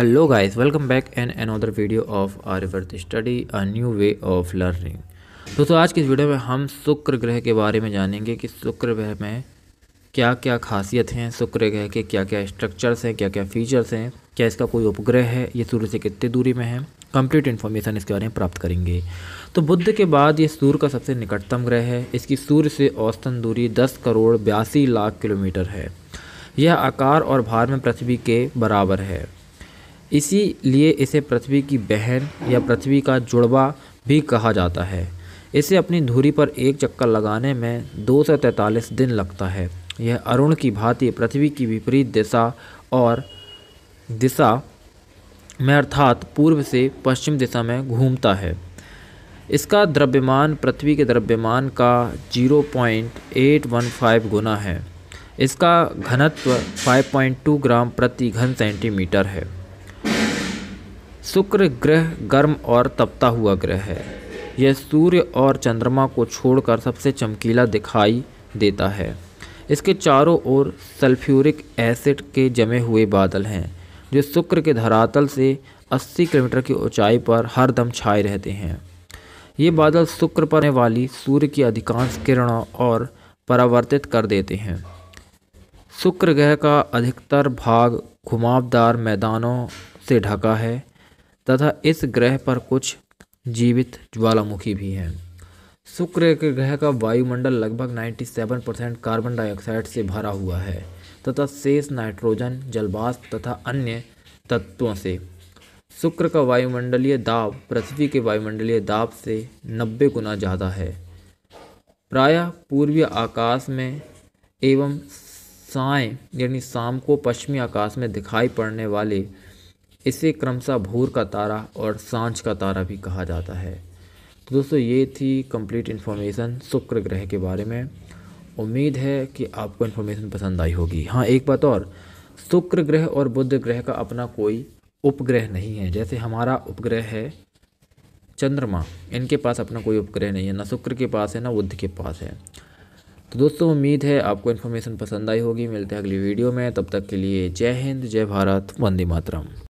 hello guys welcome back in video of R worth study a new way of learning दोस्तों आज के इस video में हम शुक्र ग्रह के बारे में जानेंगे कि शुक्र ग्रह में क्या क्या खासियत हैं शुक्र ग्रह के क्या क्या स्ट्रक्चर्स हैं क्या क्या फीचर्स हैं क्या इसका कोई उपग्रह है ये सूर्य से कितनी दूरी में है कंप्लीट इन्फॉर्मेशन इसके बारे में प्राप्त करेंगे तो बुद्ध के बाद ये सूर्य का सबसे निकटतम ग्रह है इसकी सूर्य से औसतन दूरी दस करोड़ बयासी लाख किलोमीटर है यह आकार और भार में पृथ्वी के बराबर है इसीलिए इसे पृथ्वी की बहन या पृथ्वी का जुड़वा भी कहा जाता है इसे अपनी धुरी पर एक चक्कर लगाने में दो दिन लगता है यह अरुण की भांति पृथ्वी की विपरीत दिशा और दिशा में अर्थात पूर्व से पश्चिम दिशा में घूमता है इसका द्रव्यमान पृथ्वी के द्रव्यमान का 0.815 गुना है इसका घनत्व 5.2 ग्राम प्रति घन सेंटीमीटर है शुक्र ग्रह गर्म और तपता हुआ ग्रह है यह सूर्य और चंद्रमा को छोड़कर सबसे चमकीला दिखाई देता है इसके चारों ओर सल्फ्यूरिक एसिड के जमे हुए बादल हैं जो शुक्र के धरातल से 80 किलोमीटर की ऊंचाई पर हर दम छाए रहते हैं ये बादल शुक्र पर वाली सूर्य की अधिकांश किरणों और परावर्तित कर देते हैं शुक्र ग्रह का अधिकतर भाग घुमावदार मैदानों से ढका है तथा इस ग्रह पर कुछ जीवित ज्वालामुखी भी हैं शुक्र के ग्रह का वायुमंडल लगभग 97 परसेंट कार्बन डाइऑक्साइड से भरा हुआ है तथा शेष नाइट्रोजन जलवाष्प तथा अन्य तत्वों से शुक्र का वायुमंडलीय दाब पृथ्वी के वायुमंडलीय दाब से 90 गुना ज़्यादा है प्रायः पूर्वीय आकाश में एवं साय यानी शाम को पश्चिमी आकाश में दिखाई पड़ने वाले इसे क्रमशः भोर का तारा और सांझ का तारा भी कहा जाता है तो दोस्तों ये थी कंप्लीट इन्फॉर्मेशन शुक्र ग्रह के बारे में उम्मीद है कि आपको इन्फॉर्मेशन पसंद आई होगी हाँ एक बात और शुक्र ग्रह और बुध ग्रह का अपना कोई उपग्रह नहीं है जैसे हमारा उपग्रह है चंद्रमा इनके पास अपना कोई उपग्रह नहीं है ना शुक्र के पास है ना बुद्ध के पास है तो दोस्तों उम्मीद है आपको इन्फॉर्मेशन पसंद आई होगी मिलते हैं अगली वीडियो में तब तक के लिए जय हिंद जय भारत वंदे मातरम